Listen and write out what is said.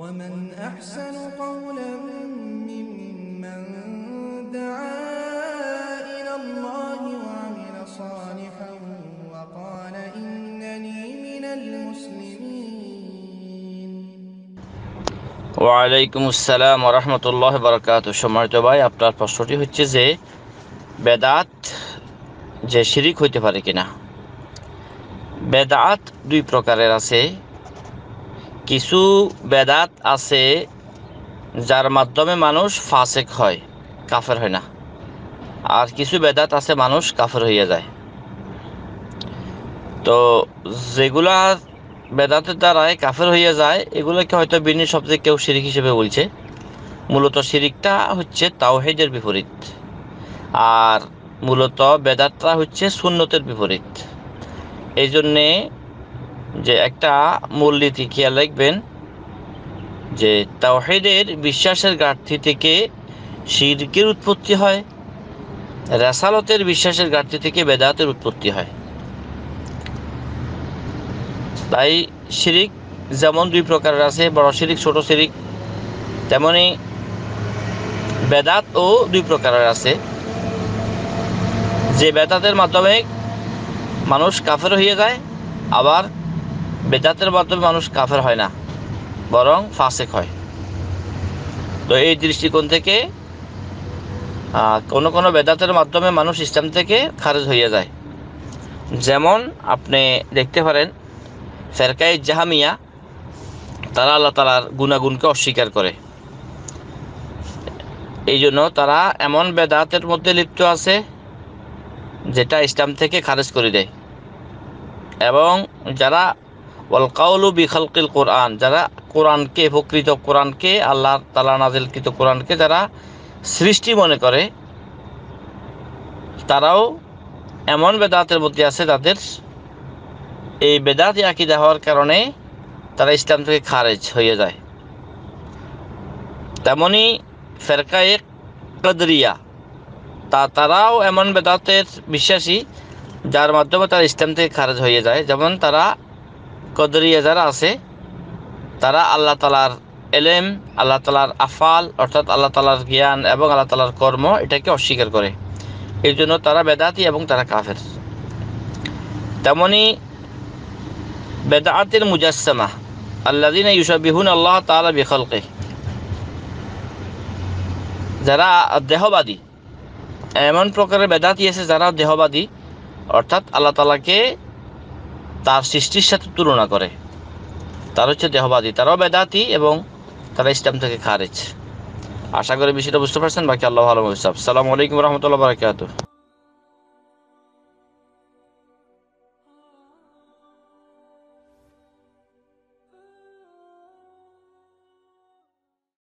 ومن أحسن ওয়ালাইকুম আসসালাম রহমতুল্লাহ বরকাত সম্মানিত ভাই আপনার প্রশ্নটি হচ্ছে যে বেদাত যে শিরিক হইতে পারে কিনা বেদাত দুই প্রকারের আছে কিছু বেদাত আছে যার মাধ্যমে মানুষ ফাসেক হয় কাফের হয় না আর কিছু বেদাত আছে মানুষ কাফের হইয়া যায় তো যেগুলা বেদাতের দ্বারায় কাফের হইয়া যায় এগুলোকে হয়তো বিনি শব্দে কেউ শিরিক হিসেবে বলছে মূলত শিরিকটা হচ্ছে তাওহেদের বিপরীত আর মূলত বেদাতটা হচ্ছে সুন্নতের বিপরীত এই জন্যে যে একটা মূলনীতি খেয়াল রাখবেন যে তাওহেদের বিশ্বাসের ঘাটতি থেকে শিরকের উৎপত্তি হয় রেসালতের বিশ্বাসের ঘাটতি থেকে বেদাতের উৎপত্তি হয় তাই শিরিক যেমন দুই প্রকারের আছে বড় শিরিক ছোট শিরিক তেমনি বেদাত ও দুই প্রকারের আছে যে বেদাতের মাধ্যমে মানুষ কাফের হয়ে যায় আবার বেদাতের মাধ্যমে মানুষ কাফের হয় না বরং ফাঁসেক হয় তো এই দৃষ্টিকোণ থেকে কোনো কোনো বেদাতের মাধ্যমে মানুষ ইসলাম থেকে খারিজ হইয়া যায় যেমন আপনি দেখতে পারেন ফেরকাই জাহামিয়া তারা আল্লাহ তালার গুণাগুণকে অস্বীকার করে এই জন্য তারা এমন বেদাতের মধ্যে লিপ্ত আছে যেটা ইসলাম থেকে খারিজ করে দেয় এবং যারা ওয়াল কাউলু বিখালকিল কোরআন যারা কোরআনকে প্রকৃত কোরআনকে আল্লাহ তালা নাজিলকৃত কোরআনকে যারা সৃষ্টি মনে করে তারাও এমন বেদাতের মধ্যে আছে তাদের এই বেদাতি আকিদা হওয়ার কারণে তারা ইসলাম থেকে খারেজ হয়ে যায় তেমনি ফেরকায়ে কদরিয়া তা তারাও এমন বেদাতের বিশ্বাসী যার মাধ্যমে তারা ইসলাম থেকে খারেজ হয়ে যায় যেমন তারা কদরিয়া যারা আছে তারা আল্লাহ তালার এলেম আল্লাহ তালার আফাল অর্থাৎ আল্লাহ তালার জ্ঞান এবং আল্লাহ তালার কর্ম এটাকে অস্বীকার করে এর জন্য তারা বেদাতি এবং তারা কাফের তেমনি বেদাতের মুজাসমা আল্লাদিন ইউসাবিহুন আল্লাহ তালা বিখলকে যারা দেহবাদী এমন প্রকারের বেদাতি আছে যারা দেহবাদী অর্থাৎ আল্লাহ তালাকে তার সৃষ্টির সাথে তুলনা করে তার হচ্ছে দেহবাদী তারাও বেদাতি এবং তারা ইসলাম থেকে খারেজ আশা করি বিষয়টা বুঝতে পারছেন বাকি আল্লাহ আলম হিসাব সালামু আলাইকুম রহমতুল্লাহ বারাকাতু